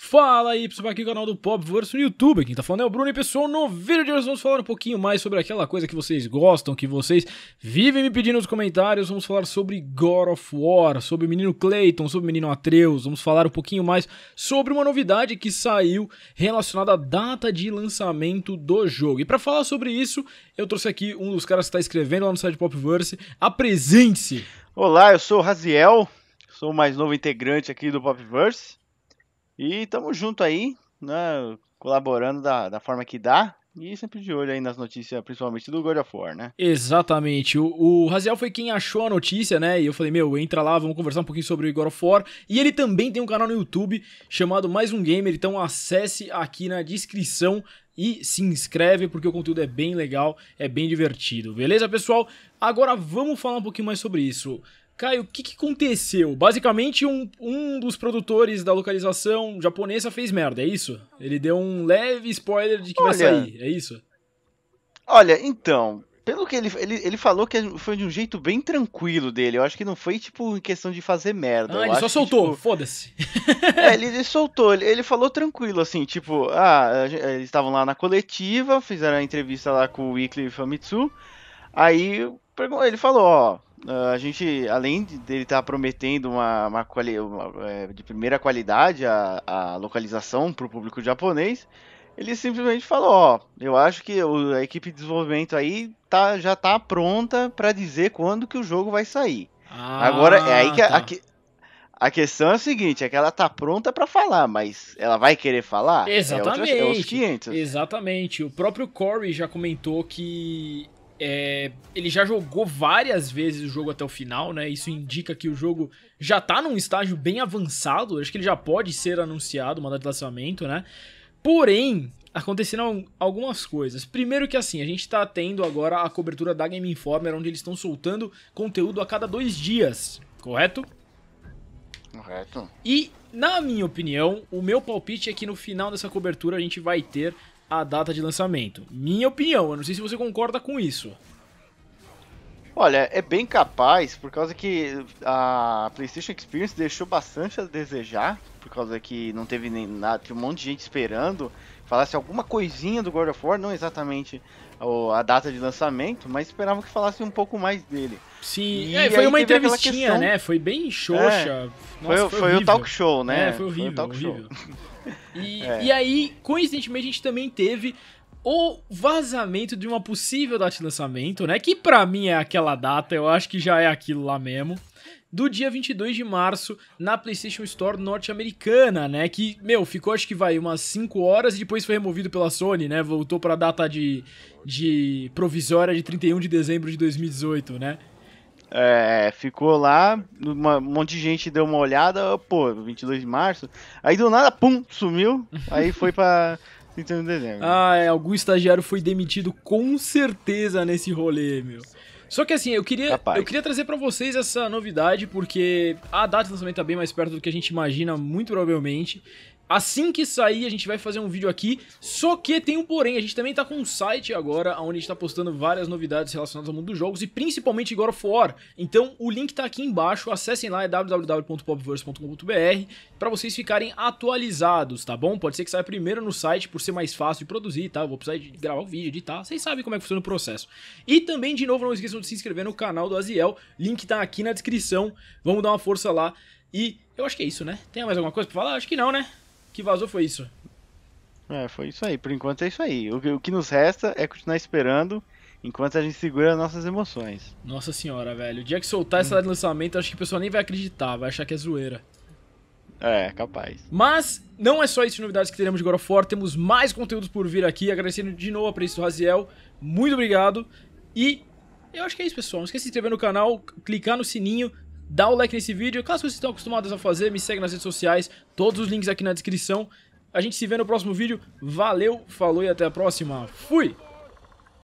Fala aí, pessoal, aqui no é canal do Pop no YouTube. Quem tá falando é o Bruno e pessoal, no vídeo de hoje vamos falar um pouquinho mais sobre aquela coisa que vocês gostam, que vocês vivem me pedindo nos comentários. Vamos falar sobre God of War, sobre o menino Clayton, sobre o menino Atreus. Vamos falar um pouquinho mais sobre uma novidade que saiu relacionada à data de lançamento do jogo. E para falar sobre isso, eu trouxe aqui um dos caras que tá escrevendo lá no site Popverse. Apresente-se! Olá, eu sou o Raziel, sou o mais novo integrante aqui do Popverse. E tamo junto aí, né? Colaborando da, da forma que dá. E sempre de olho aí nas notícias, principalmente do God of War, né? Exatamente. O, o Raziel foi quem achou a notícia, né? E eu falei, meu, entra lá, vamos conversar um pouquinho sobre God of War. E ele também tem um canal no YouTube chamado Mais Um Gamer, então acesse aqui na descrição e se inscreve porque o conteúdo é bem legal, é bem divertido. Beleza, pessoal? Agora vamos falar um pouquinho mais sobre isso. Caio, o que, que, aconteceu? Basicamente, um, um dos produtores da localização japonesa fez merda, é isso? Ele deu um leve spoiler de que olha, vai sair, é isso? Olha, então, pelo que ele, ele, ele falou que foi de um jeito bem tranquilo dele. Eu acho que não foi, tipo, em questão de fazer merda. Ah, ele só soltou, tipo... foda-se. é, ele, ele soltou, ele, ele, falou tranquilo, assim, tipo, ah, eh, eles estavam lá na coletiva, fizeram a entrevista lá com o Weekly Famitsu. Aí ele falou, ó, ah, a gente, além dele estar tá prometendo uma, uma, uma, é, de primeira qualidade a, a localização para o público japonês, ele simplesmente falou: ó, eu acho que a equipe de desenvolvimento aí tá, já tá pronta para dizer quando que o jogo vai sair. Ah, Agora é aí que a, tá. a, a, questão é a seguinte: é que ela tá pronta para falar, mas ela vai querer falar? Exatamente. É outra, é exatamente. O próprio Corey já comentou que é, ele já jogou várias vezes o jogo até o final, né? Isso indica que o jogo já tá num estágio bem avançado. Acho que ele já pode ser anunciado, uma data de lançamento, né? Porém, aconteceram algumas coisas. Primeiro que assim, a gente tá tendo agora a cobertura da Game Informer, onde eles estão soltando conteúdo a cada dois dias, correto? Correto. E, na minha opinião, o meu palpite é que no final dessa cobertura a gente vai ter a data de lançamento. Minha opinião, eu não sei se você concorda com isso. Olha, é bem capaz, por causa que a PlayStation Experience deixou bastante a desejar, por causa que não teve nem nada, tinha um monte de gente esperando, falasse alguma coisinha do God of War, não exatamente a data de lançamento, mas esperava que falasse um pouco mais dele. Sim, é, foi uma entrevistinha, questão... né? Foi bem xoxa. É, Nossa, foi, foi, foi o talk show, né? É, foi horrível. Foi o talk horrível. show. E, é. e aí, coincidentemente, a gente também teve o vazamento de uma possível data de lançamento, né? Que para mim é aquela data, eu acho que já é aquilo lá mesmo. Do dia 22 de março na PlayStation Store norte-americana, né? Que, meu, ficou acho que vai umas 5 horas e depois foi removido pela Sony, né? Voltou pra data de, de provisória de 31 de dezembro de 2018, né? É, ficou lá, uma, um monte de gente deu uma olhada, pô, 22 de março. Aí do nada, pum, sumiu. Aí foi pra 31 de dezembro. Ah, é, algum estagiário foi demitido com certeza nesse rolê, meu. Só que assim, eu queria, eu queria trazer para vocês essa novidade, porque a data de lançamento tá bem mais perto do que a gente imagina, muito provavelmente. Assim que sair, a gente vai fazer um vídeo aqui, só que tem um porém, a gente também tá com um site agora, onde a gente tá postando várias novidades relacionadas ao mundo dos jogos, e principalmente God of War. Então, o link tá aqui embaixo, acessem lá, é www.popverse.com.br, pra vocês ficarem atualizados, tá bom? Pode ser que saia primeiro no site, por ser mais fácil de produzir, tá? Eu vou precisar de gravar o vídeo, editar, vocês sabem como é que funciona o processo. E também, de novo, não esqueçam de se inscrever no canal do Aziel, link tá aqui na descrição, vamos dar uma força lá. E eu acho que é isso, né? Tem mais alguma coisa pra falar? Acho que não, né? que vazou foi isso. É, foi isso aí. Por enquanto é isso aí. O, o que nos resta é continuar esperando enquanto a gente segura nossas emoções. Nossa senhora, velho. O dia que soltar essa hum. de lançamento, acho que o pessoal nem vai acreditar, vai achar que é zoeira. É, capaz. Mas não é só isso de novidades que teremos de God of War, temos mais conteúdos por vir aqui. Agradecendo de novo a presença do Raziel. Muito obrigado. E eu acho que é isso, pessoal. Não esqueça de se inscrever no canal, clicar no sininho, dá o like nesse vídeo. Caso vocês estão acostumados a fazer, me segue nas redes sociais, todos os links aqui na descrição. A gente se vê no próximo vídeo. Valeu, falou e até a próxima. Fui!